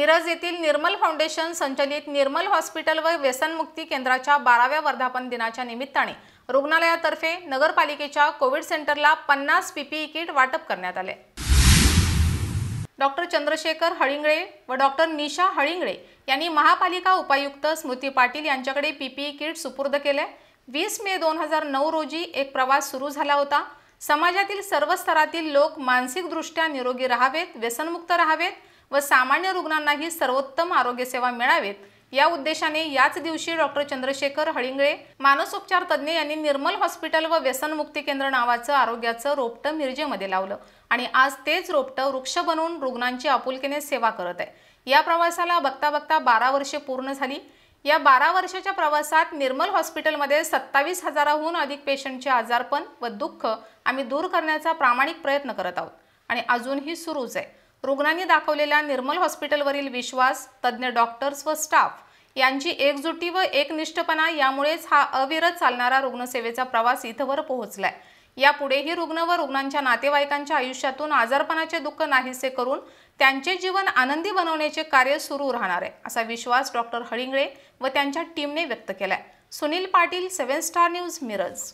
मिरज येथील निर्मल फाउंडेशन संचलित निर्मल हॉस्पिटल व व्यसनमुक्ती केंद्राच्या बाराव्या वर्धापन दिनाच्या निमित्ताने रुग्णालयातर्फे नगरपालिकेच्या कोविड सेंटरला पन्नास पीपीई किट वाटप करण्यात आले डॉक्टर चंद्रशेखर हळिंगळे व डॉक्टर निशा हळिंगळे यांनी महापालिका उपायुक्त स्मृती पाटील यांच्याकडे पीपीई किट सुपूर्द केले वीस मे दोन हजार नऊ रोजी एक प्रवास सुरू झाला होता समाजातील सर्व स्तरातील लोक मानसिकदृष्ट्या निरोगी राहावेत व्यसनमुक्त राहावेत व सामान्य रुग्णांनाही सर्वोत्तम आरोग्यसेवा मिळावेत या उद्देशाने याच दिवशी डॉक्टर चंद्रशेखर हळिंगळे मानसोपचार तज्ज्ञ यांनी निर्मल हॉस्पिटल व व्यसनमुक्ती केंद्र नावाचं आरोग्याचं रोपट मिरजेमध्ये लावलं आणि आज तेच रोपटं वृक्ष बनवून रुग्णांची आपुलकीने सेवा करत आहे या प्रवासाला बघता बघता बारा वर्षे पूर्ण झाली या बारा वर्षाच्या प्रवासात निर्मल हॉस्पिटलमध्ये सत्तावीस हजाराहून अधिक पेशंटचे आजारपण व दुःख आम्ही दूर करण्याचा प्रामाणिक प्रयत्न करत आहोत आणि अजूनही सुरूच आहे रुग्णांनी दाखवलेल्या निर्मल हॉस्पिटलवरील विश्वास तज्ज्ञ डॉक्टर्स व स्टाफ यांची एकजुटी व एकनिष्ठपणा यामुळेच हा अविरत चालणारा रुग्णसेवेचा प्रवास इथंवर पोहोचलाय यापुढेही रुग्ण व रुग्णांच्या नातेवाईकांच्या आयुष्यातून आजारपणाचे दुःख नाहीसे करून त्यांचे जीवन आनंदी बनवण्याचे कार्य सुरू राहणार आहे असा विश्वास डॉक्टर हळिंगळे व त्यांच्या टीमने व्यक्त केलाय Sunil Patil seven star news Miraj